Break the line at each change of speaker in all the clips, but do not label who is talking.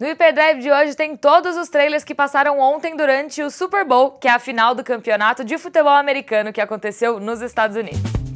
No IPDrive de hoje tem todos os trailers que passaram ontem durante o Super Bowl, que é a final do campeonato de futebol americano que aconteceu nos Estados Unidos.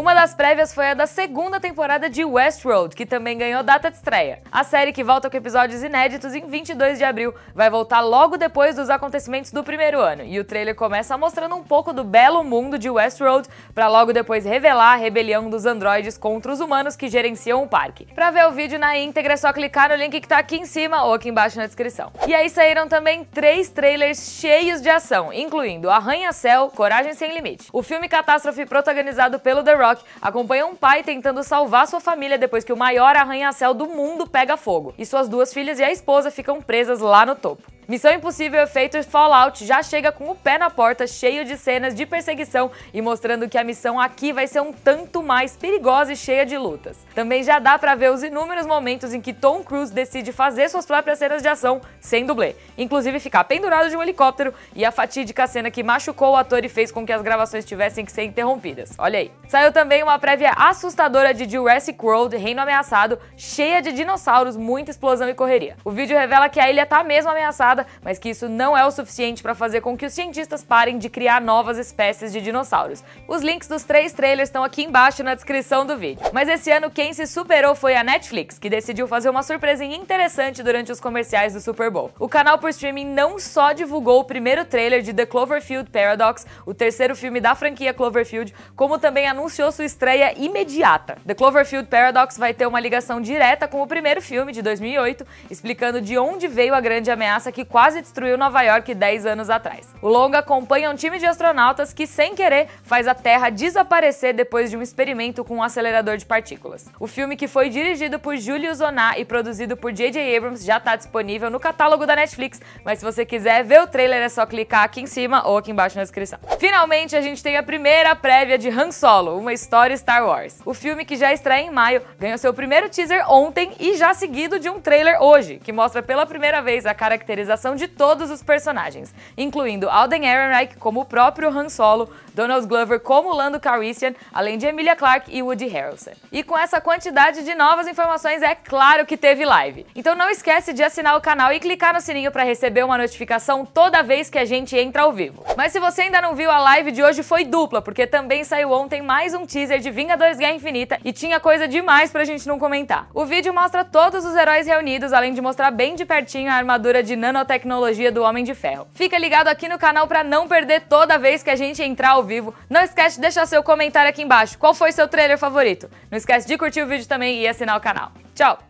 Uma das prévias foi a da segunda temporada de Westworld, que também ganhou data de estreia. A série, que volta com episódios inéditos em 22 de abril, vai voltar logo depois dos acontecimentos do primeiro ano, e o trailer começa mostrando um pouco do belo mundo de Westworld, para logo depois revelar a rebelião dos androides contra os humanos que gerenciam o parque. Para ver o vídeo na íntegra é só clicar no link que tá aqui em cima ou aqui embaixo na descrição. E aí saíram também três trailers cheios de ação, incluindo Arranha-Céu, Coragem Sem Limite, o filme Catástrofe protagonizado pelo The Rock, York acompanha um pai tentando salvar sua família depois que o maior arranha-céu do mundo pega fogo. E suas duas filhas e a esposa ficam presas lá no topo. Missão Impossível Efeito Fallout já chega com o pé na porta, cheio de cenas de perseguição e mostrando que a missão aqui vai ser um tanto mais perigosa e cheia de lutas. Também já dá para ver os inúmeros momentos em que Tom Cruise decide fazer suas próprias cenas de ação sem dublê, inclusive ficar pendurado de um helicóptero e a fatídica cena que machucou o ator e fez com que as gravações tivessem que ser interrompidas. Olha aí. Saiu também uma prévia assustadora de Jurassic World Reino Ameaçado, cheia de dinossauros, muita explosão e correria. O vídeo revela que a ilha tá mesmo ameaçada mas que isso não é o suficiente para fazer com que os cientistas parem de criar novas espécies de dinossauros. Os links dos três trailers estão aqui embaixo na descrição do vídeo. Mas esse ano quem se superou foi a Netflix, que decidiu fazer uma surpresinha interessante durante os comerciais do Super Bowl. O canal por streaming não só divulgou o primeiro trailer de The Cloverfield Paradox, o terceiro filme da franquia Cloverfield, como também anunciou sua estreia imediata. The Cloverfield Paradox vai ter uma ligação direta com o primeiro filme de 2008, explicando de onde veio a grande ameaça que quase destruiu Nova York 10 anos atrás. O longa acompanha um time de astronautas que, sem querer, faz a Terra desaparecer depois de um experimento com um acelerador de partículas. O filme, que foi dirigido por Júlio Zoná e produzido por J.J. Abrams, já está disponível no catálogo da Netflix, mas se você quiser ver o trailer é só clicar aqui em cima ou aqui embaixo na descrição. Finalmente, a gente tem a primeira prévia de Han Solo, uma história Star Wars. O filme que já estreia em maio ganhou seu primeiro teaser ontem e já seguido de um trailer hoje, que mostra pela primeira vez a caracterização participação de todos os personagens, incluindo Alden Ehrenreich como o próprio Han Solo, Donald Glover como Lando Calrissian, além de Emilia Clarke e Woody Harrelson. E com essa quantidade de novas informações, é claro que teve live. Então não esquece de assinar o canal e clicar no sininho para receber uma notificação toda vez que a gente entra ao vivo. Mas se você ainda não viu, a live de hoje foi dupla, porque também saiu ontem mais um teaser de Vingadores Guerra Infinita e tinha coisa demais pra gente não comentar. O vídeo mostra todos os heróis reunidos, além de mostrar bem de pertinho a armadura de Nano nanotecnologia do Homem de Ferro. Fica ligado aqui no canal para não perder toda vez que a gente entrar ao vivo. Não esquece de deixar seu comentário aqui embaixo. Qual foi seu trailer favorito? Não esquece de curtir o vídeo também e assinar o canal. Tchau!